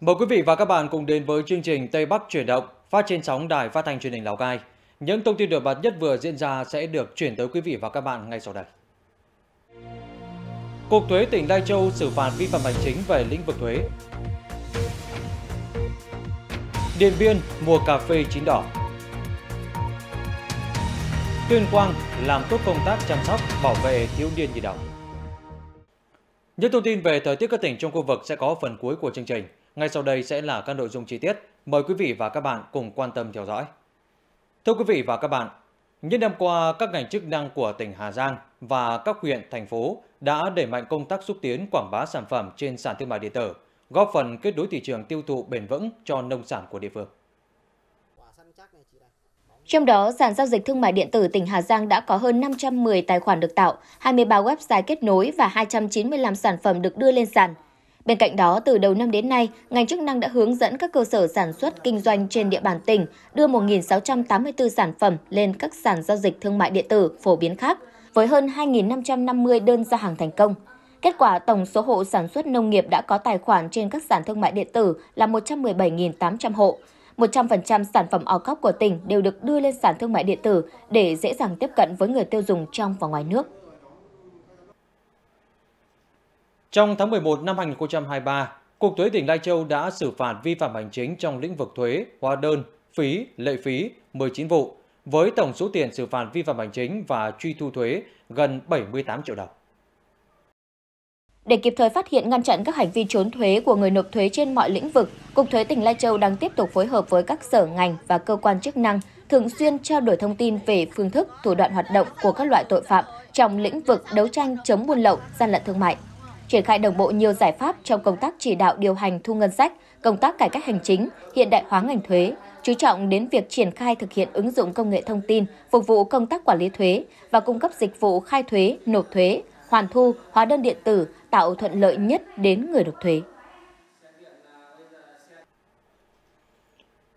Mời quý vị và các bạn cùng đến với chương trình Tây Bắc chuyển động phát trên sóng đài phát thanh truyền hình Lào Cai. Những thông tin được bật nhất vừa diễn ra sẽ được chuyển tới quý vị và các bạn ngay sau đây. Cục thuế tỉnh Lai Châu xử phạt vi phạm hành chính về lĩnh vực thuế. Điện Biên mua cà phê chín đỏ. Tuyên Quang làm tốt công tác chăm sóc, bảo vệ thiếu niên nhi đồng. Những thông tin về thời tiết các tỉnh trong khu vực sẽ có phần cuối của chương trình. Ngay sau đây sẽ là các nội dung chi tiết. Mời quý vị và các bạn cùng quan tâm theo dõi. Thưa quý vị và các bạn, những năm qua, các ngành chức năng của tỉnh Hà Giang và các huyện, thành phố đã đẩy mạnh công tác xúc tiến quảng bá sản phẩm trên sàn thương mại điện tử, góp phần kết nối thị trường tiêu thụ bền vững cho nông sản của địa phương. Trong đó, sàn giao dịch thương mại điện tử tỉnh Hà Giang đã có hơn 510 tài khoản được tạo, 23 website kết nối và 295 sản phẩm được đưa lên sàn. Bên cạnh đó, từ đầu năm đến nay, ngành chức năng đã hướng dẫn các cơ sở sản xuất kinh doanh trên địa bàn tỉnh đưa 1.684 sản phẩm lên các sàn giao dịch thương mại điện tử phổ biến khác, với hơn 2.550 đơn ra hàng thành công. Kết quả tổng số hộ sản xuất nông nghiệp đã có tài khoản trên các sàn thương mại điện tử là 117.800 hộ. 100% sản phẩm o cóc của tỉnh đều được đưa lên sàn thương mại điện tử để dễ dàng tiếp cận với người tiêu dùng trong và ngoài nước. Trong tháng 11 năm 2023, Cục Thuế tỉnh Lai Châu đã xử phạt vi phạm hành chính trong lĩnh vực thuế, hóa đơn, phí, lệ phí 19 vụ, với tổng số tiền xử phạt vi phạm hành chính và truy thu thuế gần 78 triệu đồng. Để kịp thời phát hiện ngăn chặn các hành vi trốn thuế của người nộp thuế trên mọi lĩnh vực, Cục Thuế tỉnh Lai Châu đang tiếp tục phối hợp với các sở ngành và cơ quan chức năng thường xuyên trao đổi thông tin về phương thức, thủ đoạn hoạt động của các loại tội phạm trong lĩnh vực đấu tranh chống buôn lậu, gian lận thương mại triển khai đồng bộ nhiều giải pháp trong công tác chỉ đạo điều hành thu ngân sách, công tác cải cách hành chính, hiện đại hóa ngành thuế, chú trọng đến việc triển khai thực hiện ứng dụng công nghệ thông tin phục vụ công tác quản lý thuế và cung cấp dịch vụ khai thuế, nộp thuế, hoàn thu, hóa đơn điện tử tạo thuận lợi nhất đến người nộp thuế.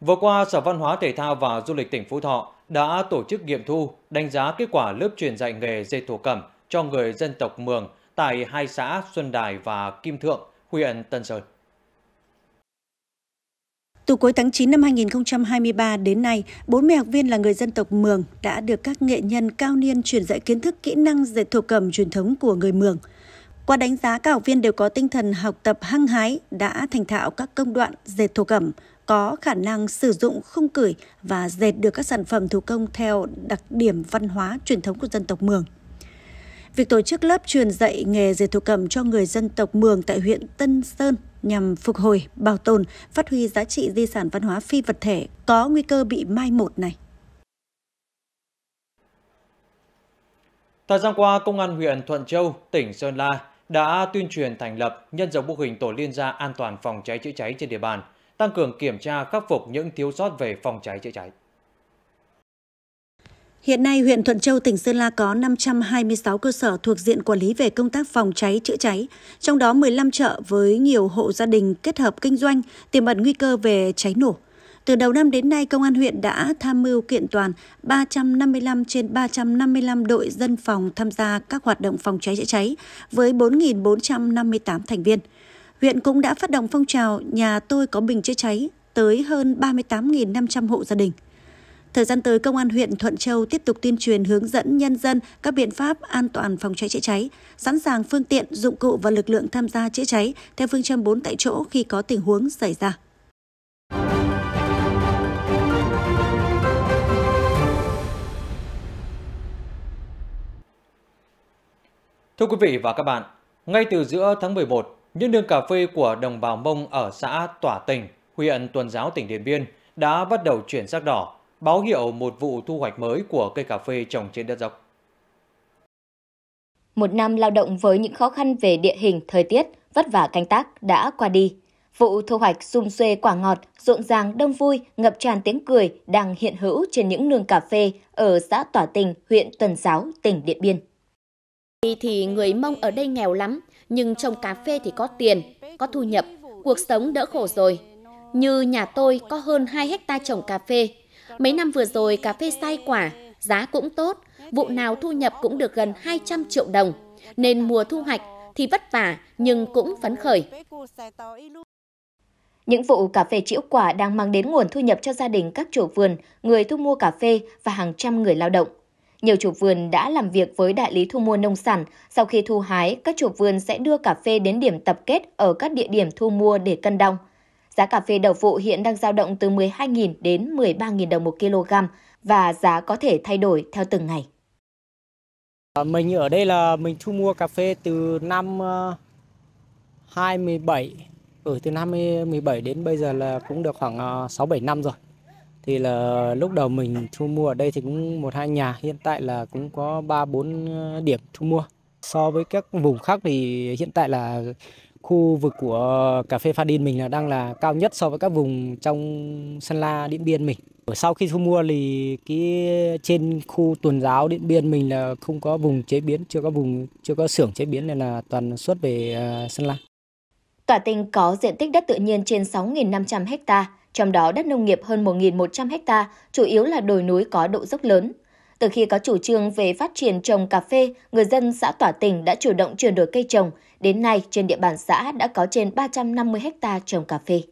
Vừa qua, Sở Văn hóa Thể thao và Du lịch tỉnh Phú Thọ đã tổ chức nghiệm thu đánh giá kết quả lớp truyền dạy nghề dệt thổ cẩm cho người dân tộc Mường – tại hai xã Xuân Đài và Kim Thượng, huyện Tân Sơn. Từ cuối tháng 9 năm 2023 đến nay, 40 học viên là người dân tộc Mường đã được các nghệ nhân cao niên truyền dạy kiến thức kỹ năng dệt thổ cẩm truyền thống của người Mường. Qua đánh giá, các học viên đều có tinh thần học tập hăng hái, đã thành thạo các công đoạn dệt thổ cẩm, có khả năng sử dụng khung cửi và dệt được các sản phẩm thủ công theo đặc điểm văn hóa truyền thống của dân tộc Mường. Việc tổ chức lớp truyền dạy nghề dệt thổ cẩm cho người dân tộc Mường tại huyện Tân Sơn nhằm phục hồi, bảo tồn, phát huy giá trị di sản văn hóa phi vật thể có nguy cơ bị mai một này. Thời gian qua, Công an huyện Thuận Châu, tỉnh Sơn La đã tuyên truyền thành lập nhân rộng mô hình tổ liên gia an toàn phòng cháy chữa cháy trên địa bàn, tăng cường kiểm tra khắc phục những thiếu sót về phòng cháy chữa cháy. Hiện nay, huyện Thuận Châu, tỉnh Sơn La có 526 cơ sở thuộc diện quản lý về công tác phòng cháy, chữa cháy, trong đó 15 chợ với nhiều hộ gia đình kết hợp kinh doanh, tiềm ẩn nguy cơ về cháy nổ. Từ đầu năm đến nay, Công an huyện đã tham mưu kiện toàn 355 trên 355 đội dân phòng tham gia các hoạt động phòng cháy chữa cháy với 4.458 thành viên. Huyện cũng đã phát động phong trào Nhà tôi có bình chữa cháy tới hơn 38.500 hộ gia đình. Thời gian tới, Công an huyện Thuận Châu tiếp tục tuyên truyền hướng dẫn nhân dân các biện pháp an toàn phòng cháy chữa cháy, sẵn sàng phương tiện, dụng cụ và lực lượng tham gia chữa cháy theo phương châm 4 tại chỗ khi có tình huống xảy ra. Thưa quý vị và các bạn, ngay từ giữa tháng 11, những đường cà phê của đồng bào Mông ở xã Tỏa Tình, huyện Tuần Giáo tỉnh Điện Biên đã bắt đầu chuyển sắc đỏ báo hiệu một vụ thu hoạch mới của cây cà phê trồng trên đất dốc. Một năm lao động với những khó khăn về địa hình, thời tiết, vất vả canh tác đã qua đi. Vụ thu hoạch sum xuê quả ngọt, rộn ràng, đông vui, ngập tràn tiếng cười đang hiện hữu trên những nương cà phê ở xã Tỏa Tình, huyện Tuần Giáo, tỉnh Điện Biên. Đi thì người Mông ở đây nghèo lắm, nhưng trồng cà phê thì có tiền, có thu nhập, cuộc sống đỡ khổ rồi. Như nhà tôi có hơn 2 hecta trồng cà phê, Mấy năm vừa rồi cà phê sai quả, giá cũng tốt, vụ nào thu nhập cũng được gần 200 triệu đồng, nên mùa thu hoạch thì vất vả nhưng cũng phấn khởi. Những vụ cà phê chĩu quả đang mang đến nguồn thu nhập cho gia đình các chủ vườn, người thu mua cà phê và hàng trăm người lao động. Nhiều chủ vườn đã làm việc với đại lý thu mua nông sản. Sau khi thu hái, các chủ vườn sẽ đưa cà phê đến điểm tập kết ở các địa điểm thu mua để cân đong. Giá cà phê đầu vụ hiện đang dao động từ 12.000 đến 13.000 đồng một kg và giá có thể thay đổi theo từng ngày. À, mình ở đây là mình thu mua cà phê từ năm 2017, ờ, ở ừ, từ năm 2017 đến bây giờ là cũng được khoảng 6-7 ờ, năm rồi. Thì là lúc đầu mình thu mua ở đây thì cũng một hai nhà, hiện tại là cũng có 3-4 ờ, điểm thu mua. So với các vùng khác thì hiện tại là khu vực của ờ, cà phê Pha Đin mình là đang là cao nhất so với các vùng trong Sơn La Điện Biên mình. Ở sau khi thu mua thì cái trên khu tuần giáo Điện Biên mình là không có vùng chế biến, chưa có vùng chưa có xưởng chế biến nên là toàn xuất về ờ, Sơn La. Tả Tỉnh có diện tích đất tự nhiên trên 6.500 ha, trong đó đất nông nghiệp hơn 1.100 ha, chủ yếu là đồi núi có độ dốc lớn. Từ khi có chủ trương về phát triển trồng cà phê, người dân xã Tỏa Tỉnh đã chủ động chuyển đổi cây trồng, Đến nay, trên địa bàn xã đã có trên 350 hecta trồng cà phê.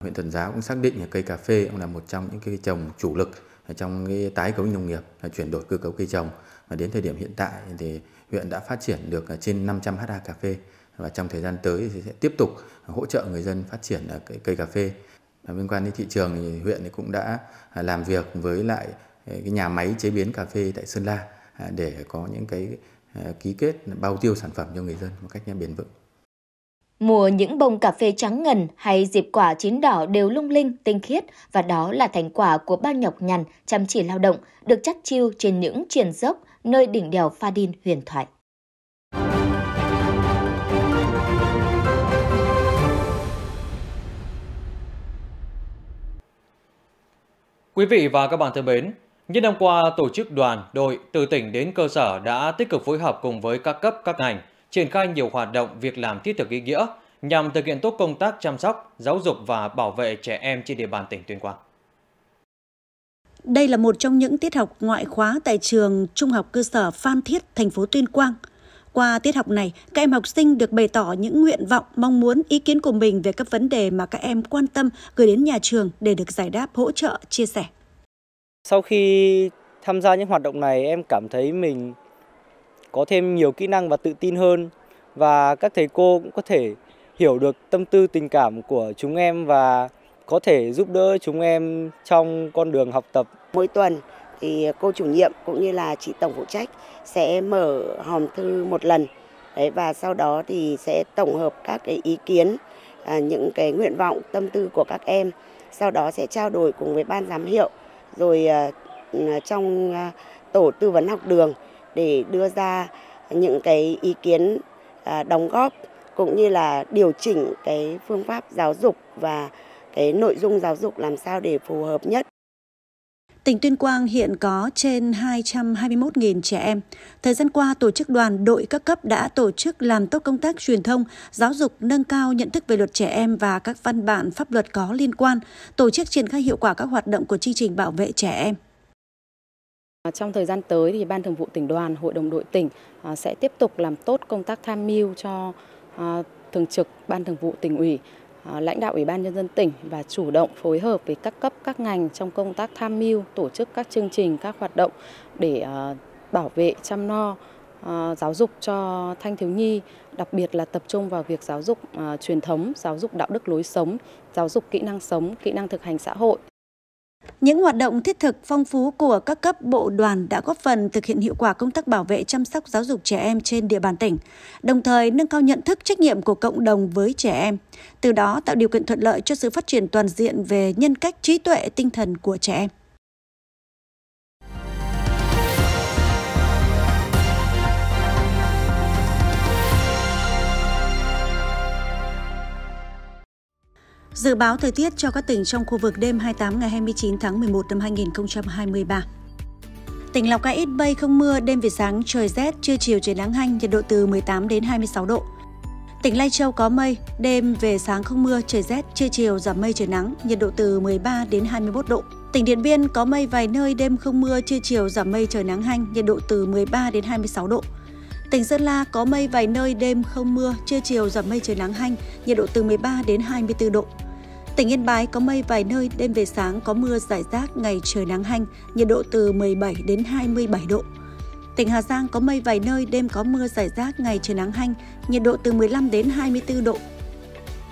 Huyện Tuần Giáo cũng xác định là cây cà phê là một trong những cây trồng chủ lực trong cái tái cấu nông nghiệp, chuyển đổi cơ cấu cây trồng. Và đến thời điểm hiện tại thì huyện đã phát triển được trên 500 ha cà phê và trong thời gian tới thì sẽ tiếp tục hỗ trợ người dân phát triển cây, cây cà phê. Và liên quan đến thị trường thì huyện cũng đã làm việc với lại cái nhà máy chế biến cà phê tại Sơn La à, để có những cái Ờ, ký kết bao tiêu sản phẩm cho người dân một cách bền vững. Mùa những bông cà phê trắng ngần hay dịp quả chín đỏ đều lung linh, tinh khiết và đó là thành quả của bao nhọc nhằn, chăm chỉ lao động được chắc chiêu trên những triền dốc nơi đỉnh đèo Pha Đin huyền thoại. Quý vị và các bạn thân mến, những năm qua, tổ chức đoàn, đội từ tỉnh đến cơ sở đã tích cực phối hợp cùng với các cấp các ngành, triển khai nhiều hoạt động việc làm thiết thực ý nghĩa nhằm thực hiện tốt công tác chăm sóc, giáo dục và bảo vệ trẻ em trên địa bàn tỉnh Tuyên Quang. Đây là một trong những tiết học ngoại khóa tại trường Trung học cơ sở Phan Thiết, thành phố Tuyên Quang. Qua tiết học này, các em học sinh được bày tỏ những nguyện vọng, mong muốn, ý kiến của mình về các vấn đề mà các em quan tâm gửi đến nhà trường để được giải đáp, hỗ trợ, chia sẻ. Sau khi tham gia những hoạt động này em cảm thấy mình có thêm nhiều kỹ năng và tự tin hơn và các thầy cô cũng có thể hiểu được tâm tư tình cảm của chúng em và có thể giúp đỡ chúng em trong con đường học tập. Mỗi tuần thì cô chủ nhiệm cũng như là chị tổng phụ trách sẽ mở hòm thư một lần đấy và sau đó thì sẽ tổng hợp các cái ý kiến à, những cái nguyện vọng tâm tư của các em sau đó sẽ trao đổi cùng với ban giám hiệu rồi à, ừ, trong à, tổ tư vấn học đường để đưa ra những cái ý kiến à, đóng góp cũng như là điều chỉnh cái phương pháp giáo dục và cái nội dung giáo dục làm sao để phù hợp nhất Tỉnh Tuyên Quang hiện có trên 221.000 trẻ em. Thời gian qua, tổ chức đoàn đội các cấp đã tổ chức làm tốt công tác truyền thông, giáo dục nâng cao nhận thức về luật trẻ em và các văn bản pháp luật có liên quan, tổ chức triển khai hiệu quả các hoạt động của chương trình bảo vệ trẻ em. Trong thời gian tới thì Ban Thường vụ tỉnh đoàn, Hội đồng đội tỉnh à, sẽ tiếp tục làm tốt công tác tham mưu cho à, thường trực Ban Thường vụ tỉnh ủy À, lãnh đạo Ủy ban Nhân dân tỉnh và chủ động phối hợp với các cấp các ngành trong công tác tham mưu, tổ chức các chương trình, các hoạt động để à, bảo vệ, chăm no, à, giáo dục cho thanh thiếu nhi, đặc biệt là tập trung vào việc giáo dục truyền thống, giáo dục đạo đức lối sống, giáo dục kỹ năng sống, kỹ năng thực hành xã hội, những hoạt động thiết thực phong phú của các cấp bộ đoàn đã góp phần thực hiện hiệu quả công tác bảo vệ chăm sóc giáo dục trẻ em trên địa bàn tỉnh, đồng thời nâng cao nhận thức trách nhiệm của cộng đồng với trẻ em, từ đó tạo điều kiện thuận lợi cho sự phát triển toàn diện về nhân cách trí tuệ tinh thần của trẻ em. Dự báo thời tiết cho các tỉnh trong khu vực đêm 28 ngày 29 tháng 11 năm 2023. Tỉnh Lào Cai ít mây không mưa, đêm về sáng trời rét, trưa chiều trời nắng hanh, nhiệt độ từ 18 đến 26 độ. Tỉnh Lai Châu có mây, đêm về sáng không mưa, trời rét, trưa chiều giảm mây trời nắng, nhiệt độ từ 13 đến 21 độ. Tỉnh Điện Biên có mây vài nơi, đêm không mưa, trưa chiều giảm mây trời nắng hanh, nhiệt độ từ 13 đến 26 độ. Tỉnh Sơn La có mây vài nơi, đêm không mưa, trưa chiều giảm mây trời nắng hanh, nhiệt độ từ 13 đến 24 độ. Tỉnh Yên Bái có mây vài nơi, đêm về sáng có mưa rải rác, ngày trời nắng hanh, nhiệt độ từ 17 đến 27 độ. Tỉnh Hà Giang có mây vài nơi, đêm có mưa rải rác, ngày trời nắng hanh, nhiệt độ từ 15 đến 24 độ.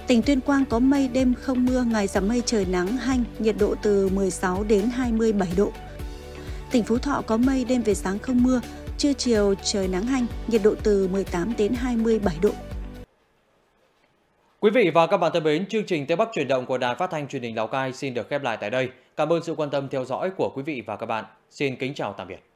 Tỉnh Tuyên Quang có mây, đêm không mưa, ngày giảm mây trời nắng hanh, nhiệt độ từ 16 đến 27 độ. Tỉnh Phú Thọ có mây, đêm về sáng không mưa, trưa chiều trời nắng hanh, nhiệt độ từ 18 đến 27 độ. Quý vị và các bạn thân mến, chương trình Tây Bắc chuyển động của Đài Phát thanh Truyền hình Lào Cai xin được khép lại tại đây. Cảm ơn sự quan tâm theo dõi của quý vị và các bạn. Xin kính chào tạm biệt.